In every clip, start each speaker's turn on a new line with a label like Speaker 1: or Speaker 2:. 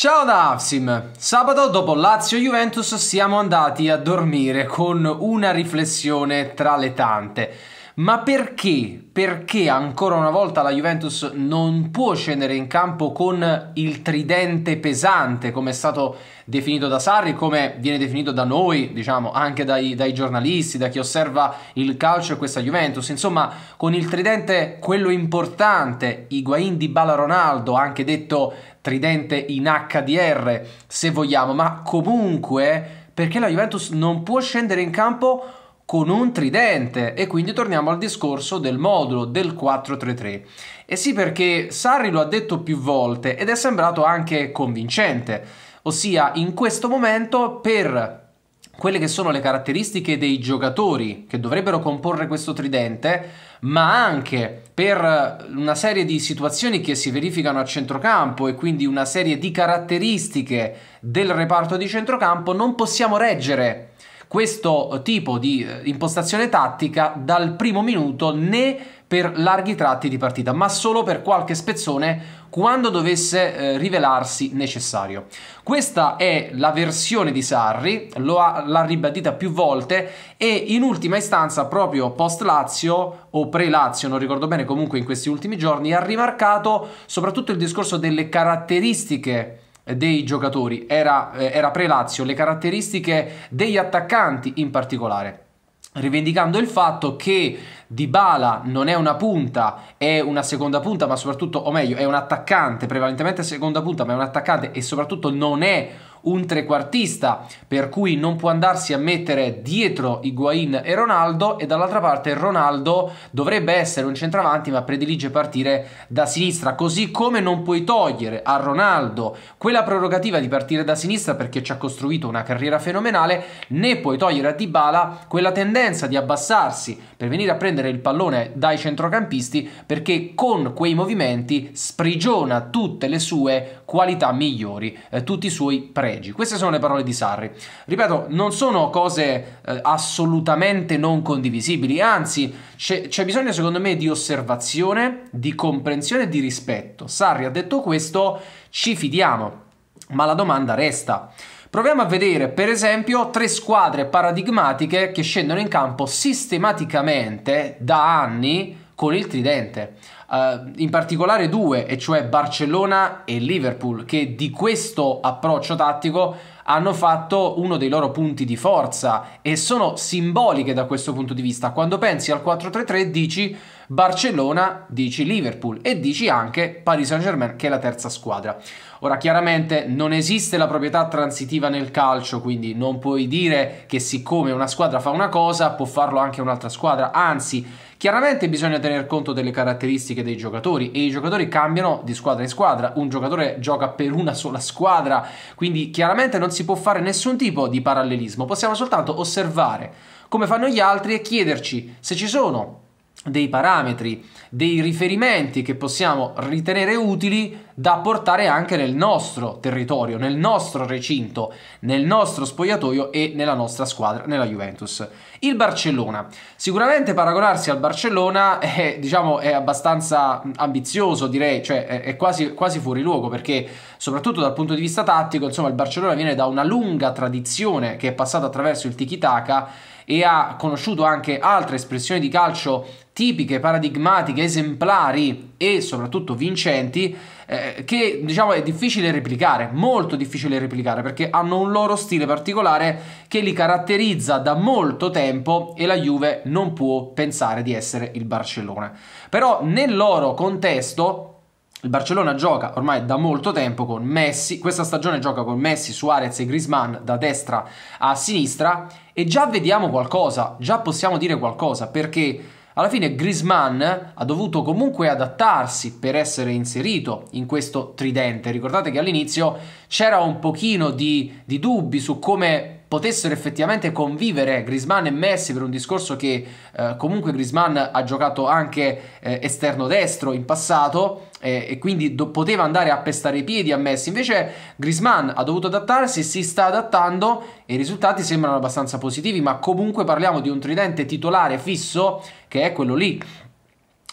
Speaker 1: Ciao da Afsim! Sabato dopo Lazio-Juventus siamo andati a dormire con una riflessione tra le tante. Ma perché? Perché ancora una volta la Juventus non può scendere in campo con il tridente pesante, come è stato definito da Sarri, come viene definito da noi, diciamo, anche dai, dai giornalisti, da chi osserva il calcio e questa Juventus. Insomma, con il tridente quello importante, Higuain di Bala Ronaldo, anche detto tridente in HDR, se vogliamo, ma comunque perché la Juventus non può scendere in campo con un tridente e quindi torniamo al discorso del modulo del 433. E sì perché Sarri lo ha detto più volte ed è sembrato anche convincente, ossia in questo momento per quelle che sono le caratteristiche dei giocatori che dovrebbero comporre questo tridente, ma anche per una serie di situazioni che si verificano a centrocampo e quindi una serie di caratteristiche del reparto di centrocampo, non possiamo reggere questo tipo di eh, impostazione tattica dal primo minuto né per larghi tratti di partita, ma solo per qualche spezzone quando dovesse eh, rivelarsi necessario. Questa è la versione di Sarri, lo ha, l'ha ribadita più volte e in ultima istanza proprio post Lazio o pre Lazio, non ricordo bene comunque in questi ultimi giorni, ha rimarcato soprattutto il discorso delle caratteristiche eh, dei giocatori, era, eh, era pre-Lazio, le caratteristiche degli attaccanti in particolare rivendicando il fatto che Dybala non è una punta, è una seconda punta, ma soprattutto, o meglio, è un attaccante, prevalentemente seconda punta, ma è un attaccante e soprattutto non è un trequartista, per cui non può andarsi a mettere dietro Higuain e Ronaldo e dall'altra parte Ronaldo dovrebbe essere un centravanti ma predilige partire da sinistra, così come non puoi togliere a Ronaldo quella prerogativa di partire da sinistra perché ci ha costruito una carriera fenomenale, né puoi togliere a Dybala quella tendenza di abbassarsi per venire a prendere il pallone dai centrocampisti perché con quei movimenti sprigiona tutte le sue qualità migliori, eh, tutti i suoi pregi pregi. Queste sono le parole di Sarri. Ripeto, non sono cose eh, assolutamente non condivisibili, anzi c'è bisogno secondo me di osservazione, di comprensione e di rispetto. Sarri ha detto questo, ci fidiamo, ma la domanda resta. Proviamo a vedere, per esempio, tre squadre paradigmatiche che scendono in campo sistematicamente da anni con il tridente uh, in particolare due, e cioè Barcellona e Liverpool, che di questo approccio tattico hanno fatto uno dei loro punti di forza e sono simboliche da questo punto di vista. Quando pensi al 4-3-3 dici Barcellona, dici Liverpool e dici anche Paris Saint-Germain che è la terza squadra. Ora chiaramente non esiste la proprietà transitiva nel calcio, quindi non puoi dire che siccome una squadra fa una cosa può farlo anche un'altra squadra, anzi Chiaramente bisogna tener conto delle caratteristiche dei giocatori e i giocatori cambiano di squadra in squadra, un giocatore gioca per una sola squadra, quindi chiaramente non si può fare nessun tipo di parallelismo, possiamo soltanto osservare come fanno gli altri e chiederci se ci sono dei parametri, dei riferimenti che possiamo ritenere utili da portare anche nel nostro territorio, nel nostro recinto, nel nostro spogliatoio e nella nostra squadra, nella Juventus. Il Barcellona. Sicuramente paragonarsi al Barcellona è, diciamo, è abbastanza ambizioso, direi, cioè è, quasi, quasi fuori luogo perché soprattutto dal punto di vista tattico, insomma, il Barcellona viene da una lunga tradizione che è passata attraverso il tiki-taka e ha conosciuto anche altre espressioni di calcio tipiche, paradigmatiche, esemplari e soprattutto vincenti eh, che diciamo è difficile replicare, molto difficile replicare perché hanno un loro stile particolare che li caratterizza da molto tempo e la Juve non può pensare di essere il Barcellona. Però nel loro contesto il Barcellona gioca ormai da molto tempo con Messi, questa stagione gioca con Messi, Suarez e Grisman da destra a sinistra e già vediamo qualcosa, già possiamo dire qualcosa perché alla fine Grisman ha dovuto comunque adattarsi per essere inserito in questo tridente. Ricordate che all'inizio c'era un pochino di, di dubbi su come potessero effettivamente convivere Grisman e Messi per un discorso che eh, comunque Grisman ha giocato anche eh, esterno destro in passato eh, e quindi do- poteva andare a pestare i piedi a Messi. Invece Grisman ha dovuto adattarsi, si sta adattando e i risultati sembrano abbastanza positivi, ma comunque parliamo di un tridente titolare fisso che è quello lì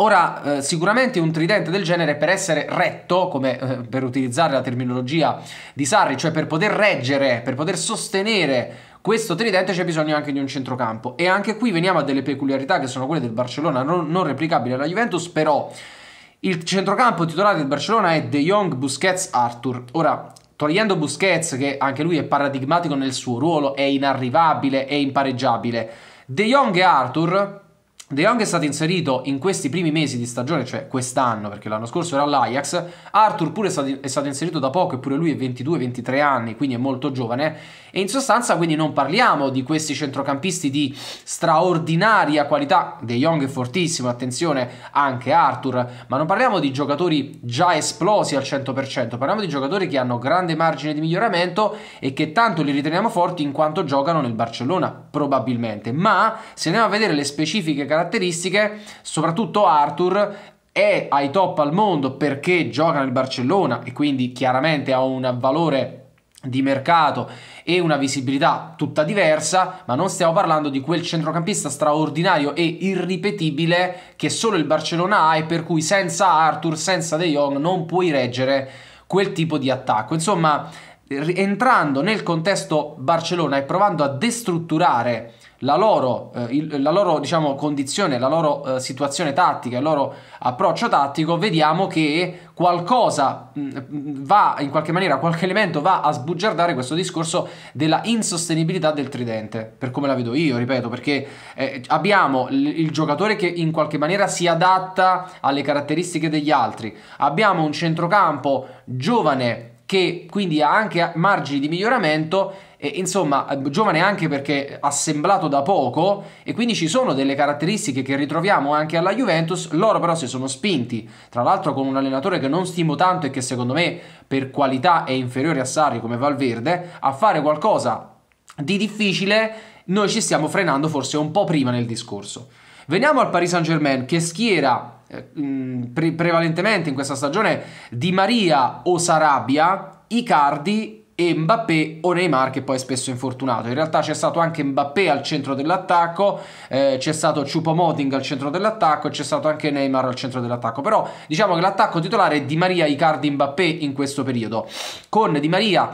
Speaker 1: Ora, eh, sicuramente un tridente del genere per essere retto, come eh, per utilizzare la terminologia di Sarri, cioè per poter reggere, per poter sostenere questo tridente c'è bisogno anche di un centrocampo. E anche qui veniamo a delle peculiarità che sono quelle del Barcellona, non, non replicabili alla Juventus, però il centrocampo titolare del Barcellona è De Jong, Busquets, Arthur. Ora, togliendo Busquets, che anche lui è paradigmatico nel suo ruolo, è inarrivabile, è impareggiabile, De Jong e Arthur De Jong è stato inserito in questi primi mesi di stagione, cioè quest'anno, perché l'anno scorso era all'Ajax. Arthur pure è stato, è stato inserito da poco, eppure lui è 22-23 anni, quindi è molto giovane. E in sostanza, quindi, non parliamo di questi centrocampisti di straordinaria qualità. De Jong è fortissimo, attenzione, anche Arthur. Ma non parliamo di giocatori già esplosi al 100%, parliamo di giocatori che hanno grande margine di miglioramento e che tanto li riteniamo forti in quanto giocano nel Barcellona, probabilmente. Ma se andiamo a vedere le specifiche caratteristiche caratteristiche, soprattutto Arthur è ai top al mondo perché gioca nel Barcellona e quindi chiaramente ha un valore di mercato e una visibilità tutta diversa, ma non stiamo parlando di quel centrocampista straordinario e irripetibile che solo il Barcellona ha e per cui senza Arthur, senza De Jong non puoi reggere quel tipo di attacco. Insomma, entrando nel contesto Barcellona e provando a destrutturare la loro, eh, il, la loro diciamo, condizione, la loro eh, situazione tattica, il loro approccio tattico, vediamo che qualcosa mh, mm, mm, va, in qualche maniera, qualche elemento va a sbugiardare questo discorso della insostenibilità del tridente, per come la vedo io, ripeto, perché eh, abbiamo l- il giocatore che in qualche maniera si adatta alle caratteristiche degli altri, abbiamo un centrocampo giovane che quindi ha anche margini di miglioramento e, insomma, eh, giovane anche perché assemblato da poco e quindi ci sono delle caratteristiche che ritroviamo anche alla Juventus, loro però si sono spinti, tra l'altro con un allenatore che non stimo tanto e che secondo me per qualità è inferiore a Sarri come Valverde, a fare qualcosa di difficile, noi ci stiamo frenando forse un po' prima nel discorso. Veniamo al Paris Saint-Germain che schiera eh, mm, prevalentemente in questa stagione Di Maria o Sarabia, Icardi e Mbappé o Neymar che poi è spesso infortunato. In realtà c'è stato anche Mbappé al centro dell'attacco, eh, c'è stato Chupomoting al centro dell'attacco e c'è stato anche Neymar al centro dell'attacco. Però diciamo che l'attacco titolare è Di Maria, Icardi, Mbappé in questo periodo. Con Di Maria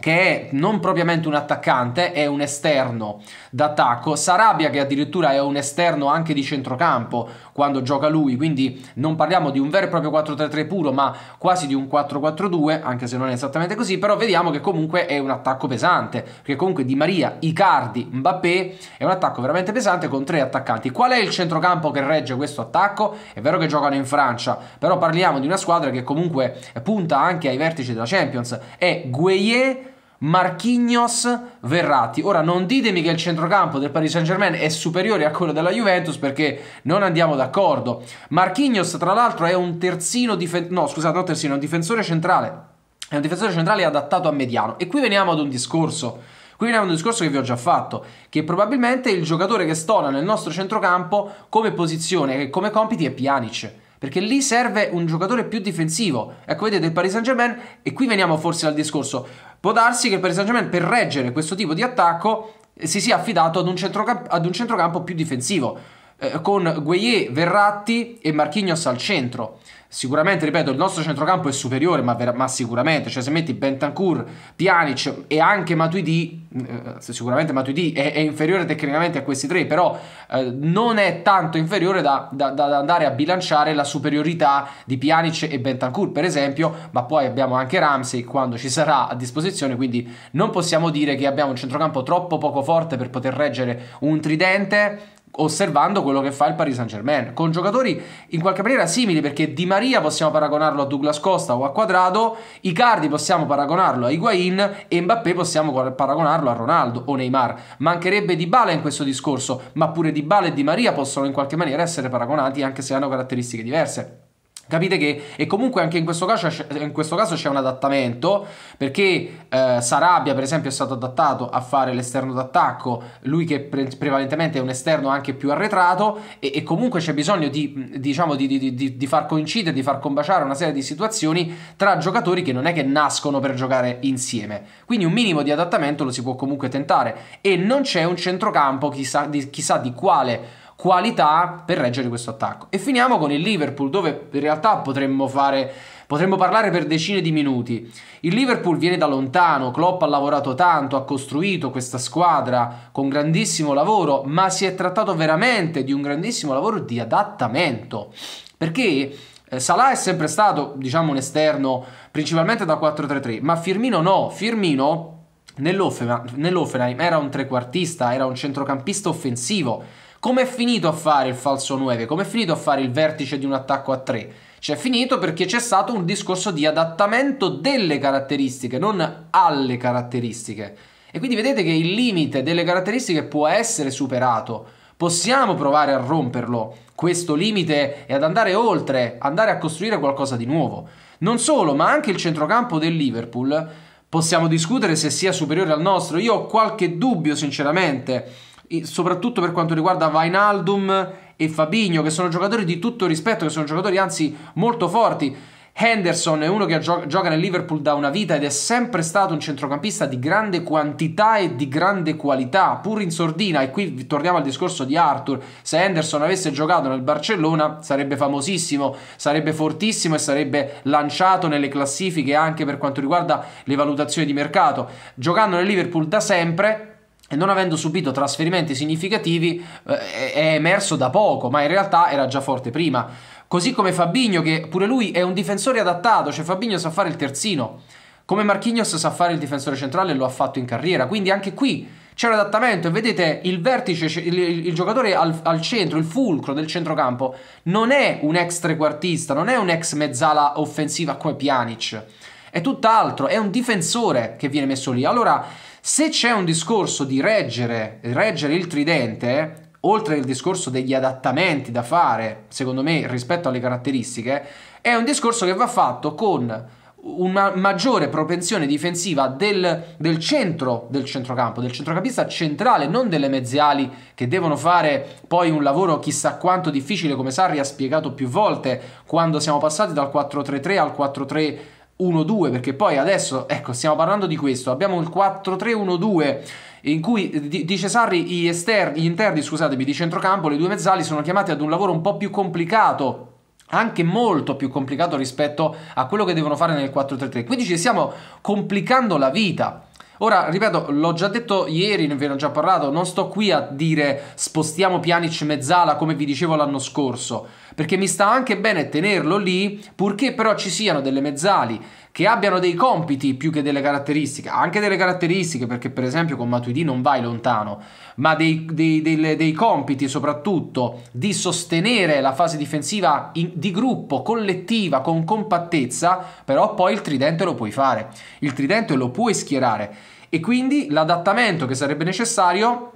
Speaker 1: che è non propriamente un attaccante, è un esterno d'attacco. Sarabia che addirittura è un esterno anche di centrocampo quando gioca lui, quindi non parliamo di un vero e proprio 4-3-3 puro, ma quasi di un 4-4-2, anche se non è esattamente così, però vediamo che comunque è un attacco pesante, perché comunque Di Maria, Icardi, Mbappé è un attacco veramente pesante con tre attaccanti. Qual è il centrocampo che regge questo attacco? È vero che giocano in Francia, però parliamo di una squadra che comunque punta anche ai vertici della Champions. È Gueye Marchignos Verratti. Ora non ditemi che il centrocampo del Paris Saint Germain è superiore a quello della Juventus perché non andiamo d'accordo. Marchignos tra l'altro è un terzino difen- no, scusate, non terzino, è un difensore centrale. È un difensore centrale adattato a mediano e qui veniamo ad un discorso Qui veniamo ad un discorso che vi ho già fatto, che probabilmente il giocatore che stona nel nostro centrocampo come posizione e come compiti è Pjanic perché lì serve un giocatore più difensivo. Ecco, vedete il Paris Saint-Germain, e qui veniamo forse al discorso. Può darsi che il Paris Saint-Germain, per reggere questo tipo di attacco, eh, si sia affidato ad un, centrocamp- ad un centrocampo più difensivo. Eh, con Gueye, Verratti e Marchignos al centro. Sicuramente, ripeto, il nostro centrocampo è superiore, ma, ver- ma sicuramente, cioè se metti Bentancur, Pjanic e anche Matuidi, eh, sicuramente Matuidi è, è, inferiore tecnicamente a questi tre, però eh, non è tanto inferiore da, da, da, andare a bilanciare la superiorità di Pjanic e Bentancur, per esempio, ma poi abbiamo anche Ramsey quando ci sarà a disposizione, quindi non possiamo dire che abbiamo un centrocampo troppo poco forte per poter reggere un tridente osservando quello che fa il Paris Saint Germain con giocatori in qualche maniera simili perché Di Maria possiamo paragonarlo a Douglas Costa o a Quadrado, Icardi possiamo paragonarlo a Higuain e Mbappé possiamo paragonarlo a Ronaldo o Neymar mancherebbe Di Bala in questo discorso ma pure Di Bala e Di Maria possono in qualche maniera essere paragonati anche se hanno caratteristiche diverse Capite che, e comunque anche in questo caso, in questo caso c'è un adattamento, perché eh, Sarabia per esempio è stato adattato a fare l'esterno d'attacco, lui che pre- prevalentemente è un esterno anche più arretrato, e, e comunque c'è bisogno di, diciamo, di, di, di, far coincidere, di far combaciare una serie di situazioni tra giocatori che non è che nascono per giocare insieme. Quindi un minimo di adattamento lo si può comunque tentare, e non c'è un centrocampo chissà di chissà quale qualità per reggere questo attacco. E finiamo con il Liverpool, dove in realtà potremmo fare Potremmo parlare per decine di minuti. Il Liverpool viene da lontano, Klopp ha lavorato tanto, ha costruito questa squadra con grandissimo lavoro, ma si è trattato veramente di un grandissimo lavoro di adattamento. Perché eh, Salah è sempre stato, diciamo, un esterno principalmente da 4-3-3, ma Firmino no, Firmino Nell'Offenheim era un trequartista, era un centrocampista offensivo come è finito a fare il falso 9? Come è finito a fare il vertice di un attacco a 3? C'è cioè, finito perché c'è stato un discorso di adattamento delle caratteristiche, non alle caratteristiche. E quindi vedete che il limite delle caratteristiche può essere superato. Possiamo provare a romperlo, questo limite, e ad andare oltre, andare a costruire qualcosa di nuovo. Non solo, ma anche il centrocampo del Liverpool possiamo discutere se sia superiore al nostro. Io ho qualche dubbio, sinceramente soprattutto per quanto riguarda Vainaldum e Fabinho, che sono giocatori di tutto rispetto, che sono giocatori anzi molto forti. Henderson è uno che gio gioca nel Liverpool da una vita ed è sempre stato un centrocampista di grande quantità e di grande qualità, pur in sordina. E qui torniamo al discorso di Arthur. Se Henderson avesse giocato nel Barcellona sarebbe famosissimo, sarebbe fortissimo e sarebbe lanciato nelle classifiche anche per quanto riguarda le valutazioni di mercato. Giocando nel Liverpool da sempre, e non avendo subito trasferimenti significativi eh, è emerso da poco, ma in realtà era già forte prima. Così come Fabinho, che pure lui è un difensore adattato, cioè Fabigno sa fare il terzino, come Marchignos sa fare il difensore centrale e lo ha fatto in carriera, quindi anche qui c'è un adattamento e vedete il vertice, cioè, il, il, il giocatore al, al, centro, il fulcro del centrocampo, non è un ex trequartista, non è un ex mezzala offensiva come Pjanic, è tutt'altro, è un difensore che viene messo lì. Allora se c'è un discorso di reggere, reggere il tridente, oltre al discorso degli adattamenti da fare, secondo me, rispetto alle caratteristiche, è un discorso che va fatto con una maggiore propensione difensiva del, del, centro del centrocampo, del centrocampista centrale, non delle mezziali che devono fare poi un lavoro chissà quanto difficile, come Sarri ha spiegato più volte quando siamo passati dal 4-3-3 al 4-3 1-2 perché poi adesso ecco stiamo parlando di questo abbiamo il 4-3-1-2 in cui dice Sarri gli, esterni, gli interni scusatemi di centrocampo le due mezzali sono chiamate ad un lavoro un po' più complicato anche molto più complicato rispetto a quello che devono fare nel 4-3-3 quindi ci stiamo complicando la vita Ora, ripeto, l'ho già detto ieri, ne ve ne ho già parlato, non sto qui a dire spostiamo Pjanic mezzala come vi dicevo l'anno scorso perché mi sta anche bene tenerlo lì, purché però ci siano delle mezzali che abbiano dei compiti più che delle caratteristiche, anche delle caratteristiche, perché per esempio con Matuidi non vai lontano, ma dei, dei, dei, dei compiti soprattutto di sostenere la fase difensiva in, di gruppo, collettiva, con compattezza, però poi il tridente lo puoi fare, il tridente lo puoi schierare e quindi l'adattamento che sarebbe necessario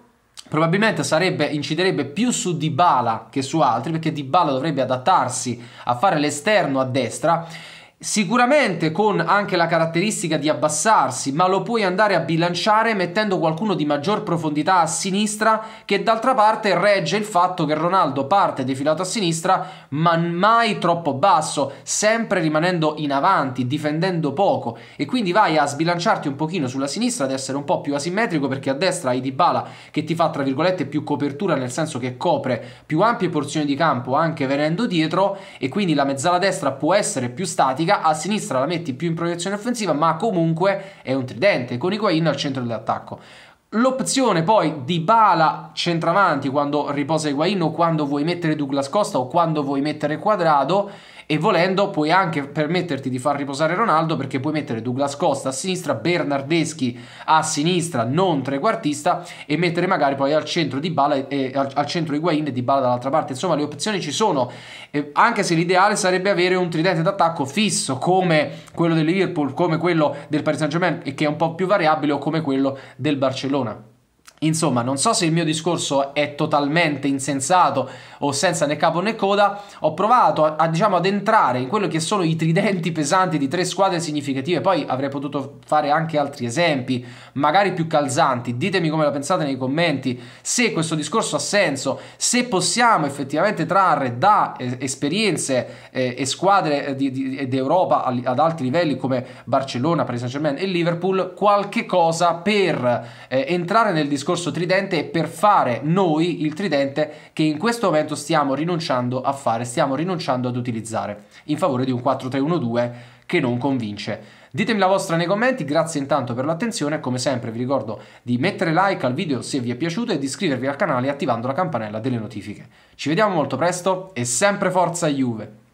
Speaker 1: probabilmente sarebbe, inciderebbe più su Dybala che su altri perché Dybala dovrebbe adattarsi a fare l'esterno a destra Sicuramente con anche la caratteristica di abbassarsi, ma lo puoi andare a bilanciare mettendo qualcuno di maggior profondità a sinistra che d'altra parte regge il fatto che Ronaldo parte defilato a sinistra ma mai troppo basso, sempre rimanendo in avanti, difendendo poco e quindi vai a sbilanciarti un pochino sulla sinistra ad essere un po' più asimmetrico perché a destra hai Dybala che ti fa tra virgolette più copertura nel senso che copre più ampie porzioni di campo anche venendo dietro e quindi la mezzala destra può essere più statica pratica a sinistra la metti più in proiezione offensiva, ma comunque è un tridente con Higuain al centro dell'attacco. L'opzione poi di Bala centravanti quando riposa Higuain o quando vuoi mettere Douglas Costa o quando vuoi mettere Quadrado e volendo puoi anche permetterti di far riposare Ronaldo perché puoi mettere Douglas Costa a sinistra, Bernardeschi a sinistra, non trequartista e mettere magari poi al centro di Bala e al, al centro Higuain e di Bala dall'altra parte. Insomma, le opzioni ci sono, eh, anche se l'ideale sarebbe avere un tridente d'attacco fisso come quello del Liverpool, come quello del Paris Saint-Germain e che è un po' più variabile o come quello del Barcellona. Insomma, non so se il mio discorso è totalmente insensato o senza né capo né coda, ho provato a, a, diciamo, ad entrare in quello che sono i tridenti pesanti di tre squadre significative, poi avrei potuto fare anche altri esempi, magari più calzanti, ditemi come la pensate nei commenti, se questo discorso ha senso, se possiamo effettivamente trarre da eh, esperienze eh, e squadre eh, d'Europa ad alti livelli come Barcellona, Paris Saint-Germain e Liverpool qualche cosa per eh, entrare nel discorso discorso tridente e per fare noi il tridente che in questo momento stiamo rinunciando a fare, stiamo rinunciando ad utilizzare in favore di un 4-3-1-2 che non convince. Ditemi la vostra nei commenti, grazie intanto per l'attenzione, come sempre vi ricordo di mettere like al video se vi è piaciuto e di iscrivervi al canale attivando la campanella delle notifiche. Ci vediamo molto presto e sempre forza Juve!